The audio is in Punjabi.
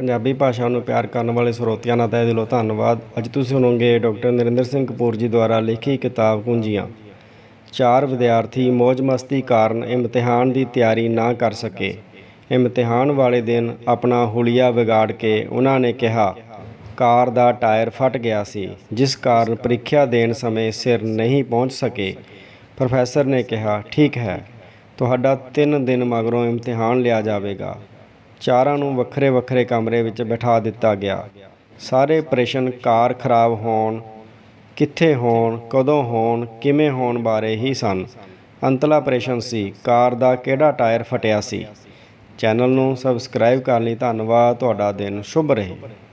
ਪੰਜਾਬੀ ਭਾਸ਼ਾ ਨੂੰ ਪਿਆਰ ਕਰਨ ਵਾਲੇ ਸਰੋਤਿਆਂ ਦਾ ਤਹਿ ਦਿਲੋਂ ਧੰਨਵਾਦ ਅੱਜ ਤੁਸੀਂ ਸੁਣੋਗੇ ਡਾਕਟਰ ਨਰਿੰਦਰ ਸਿੰਘ ਕਪੂਰ ਜੀ ਦੁਆਰਾ ਲਿਖੀ ਕਿਤਾਬ ਕੁੰਜੀਆਂ ਚਾਰ ਵਿਦਿਆਰਥੀ ਮौज-ਮਸਤੀ ਕਾਰਨ ਇਮਤਿਹਾਨ ਦੀ ਤਿਆਰੀ ਨਾ ਕਰ ਸਕੇ ਇਮਤਿਹਾਨ ਵਾਲੇ ਦਿਨ ਆਪਣਾ ਹੁਲੀਆ ਵਿਗਾੜ ਕੇ ਉਹਨਾਂ ਨੇ ਕਿਹਾ ਕਾਰ ਦਾ ਟਾਇਰ ਫਟ ਗਿਆ ਸੀ ਜਿਸ ਕਾਰਨ ਪ੍ਰੀਖਿਆ ਦੇਣ ਸਮੇਂ ਸਿਰ ਨਹੀਂ ਪਹੁੰਚ ਸਕੇ ਪ੍ਰੋਫੈਸਰ ਨੇ ਕਿਹਾ ਠੀਕ ਹੈ ਤੁਹਾਡਾ 3 ਦਿਨ ਮਗਰੋਂ ਇਮਤਿਹਾਨ ਲਿਆ ਜਾਵੇਗਾ ਚਾਰਾਂ ਨੂੰ ਵੱਖਰੇ ਵੱਖਰੇ ਕਮਰੇ ਵਿੱਚ ਬਿਠਾ ਦਿੱਤਾ ਗਿਆ ਸਾਰੇ ਪ੍ਰਸ਼ਨ ਕਾਰ ਖਰਾਬ ਹੋਣ ਕਿੱਥੇ ਹੋਣ ਕਦੋਂ ਹੋਣ ਕਿਵੇਂ ਹੋਣ ਬਾਰੇ ਹੀ ਸਨ ਅੰਤਲਾ ਪ੍ਰਸ਼ਨ ਸੀ ਕਾਰ ਦਾ ਕਿਹੜਾ ਟਾਇਰ ਫਟਿਆ ਸੀ ਚੈਨਲ ਨੂੰ ਸਬਸਕ੍ਰਾਈਬ ਕਰਨ ਲਈ ਧੰਨਵਾਦ ਤੁਹਾਡਾ ਦਿਨ ਸ਼ੁਭ ਰਹੇ